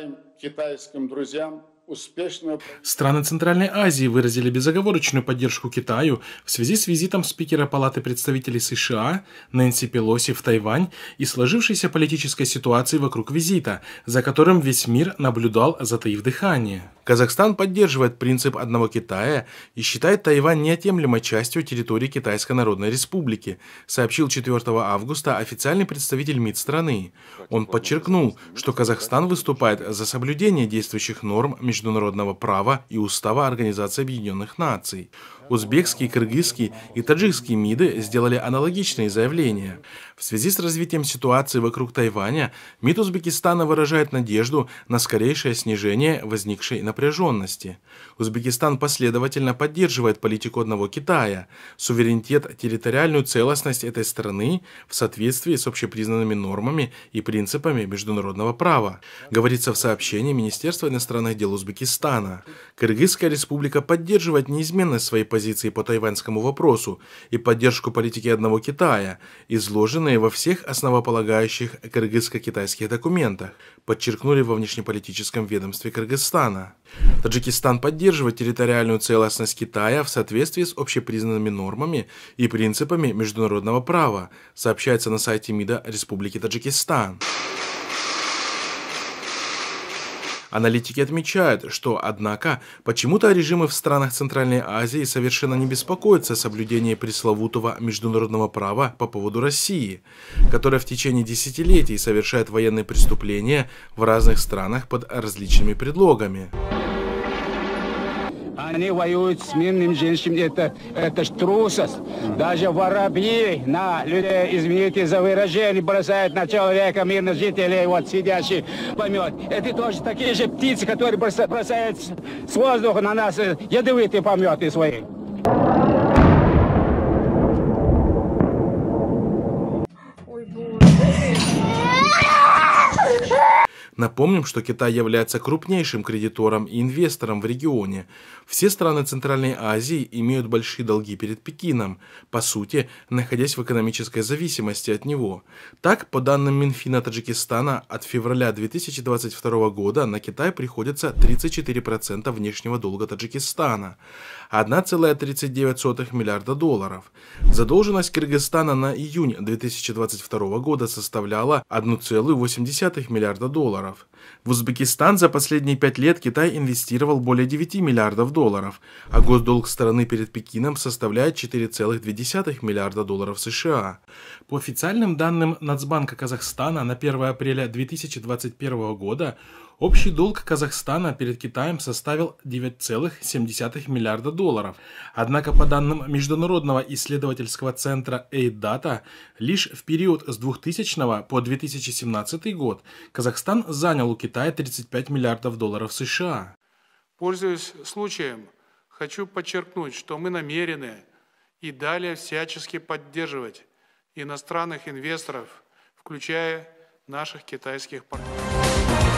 желаем китайским друзьям успешного... Страны Центральной Азии выразили безоговорочную поддержку Китаю в связи с визитом спикера Палаты представителей США Нэнси Пелоси в Тайвань и сложившейся политической ситуации вокруг визита, за которым весь мир наблюдал, затаив дыхание. Казахстан поддерживает принцип одного Китая и считает Тайвань неотъемлемой частью территории Китайской Народной Республики, сообщил 4 августа официальный представитель МИД страны. Он подчеркнул, что Казахстан выступает за соблюдение действующих норм международного права и устава Организации Объединенных Наций. Узбекские, кыргызские и таджикские МИДы сделали аналогичные заявления. В связи с развитием ситуации вокруг Тайваня, МИД Узбекистана выражает надежду на скорейшее снижение возникшей напряженности. Узбекистан последовательно поддерживает политику одного Китая, суверенитет, территориальную целостность этой страны в соответствии с общепризнанными нормами и принципами международного права, говорится в сообщении Министерства иностранных дел Узбекистана. Кыргызская республика поддерживает неизменность своей позиции позиции по тайваньскому вопросу и поддержку политики одного Китая, изложенные во всех основополагающих кыргызско-китайских документах, подчеркнули во внешнеполитическом ведомстве Кыргызстана. Таджикистан поддерживает территориальную целостность Китая в соответствии с общепризнанными нормами и принципами международного права, сообщается на сайте МИДа Республики Таджикистан. Аналитики отмечают, что, однако, почему-то режимы в странах Центральной Азии совершенно не беспокоятся о соблюдении пресловутого международного права по поводу России, которая в течение десятилетий совершает военные преступления в разных странах под различными предлогами. Они воюют с мирными женщинами. Это, это ж трусость. Даже воробьи на людей, извините за выражение, бросают на человека мирных жителей, вот сидящий помет. Это тоже такие же птицы, которые бросают с воздуха на нас э, ядовитые пометы свои. Напомним, что Китай является крупнейшим кредитором и инвестором в регионе. Все страны Центральной Азии имеют большие долги перед Пекином, по сути, находясь в экономической зависимости от него. Так, по данным Минфина Таджикистана, от февраля 2022 года на Китай приходится 34% внешнего долга Таджикистана. 1,39 миллиарда долларов. Задолженность Кыргызстана на июнь 2022 года составляла 1,8 миллиарда долларов. В Узбекистан за последние пять лет Китай инвестировал более 9 миллиардов долларов, а госдолг страны перед Пекином составляет 4,2 миллиарда долларов США. По официальным данным Нацбанка Казахстана на 1 апреля 2021 года Общий долг Казахстана перед Китаем составил 9,7 миллиарда долларов. Однако, по данным Международного исследовательского центра AidData, лишь в период с 2000 по 2017 год Казахстан занял у Китая 35 миллиардов долларов США. Пользуясь случаем, хочу подчеркнуть, что мы намерены и далее всячески поддерживать иностранных инвесторов, включая наших китайских партнеров.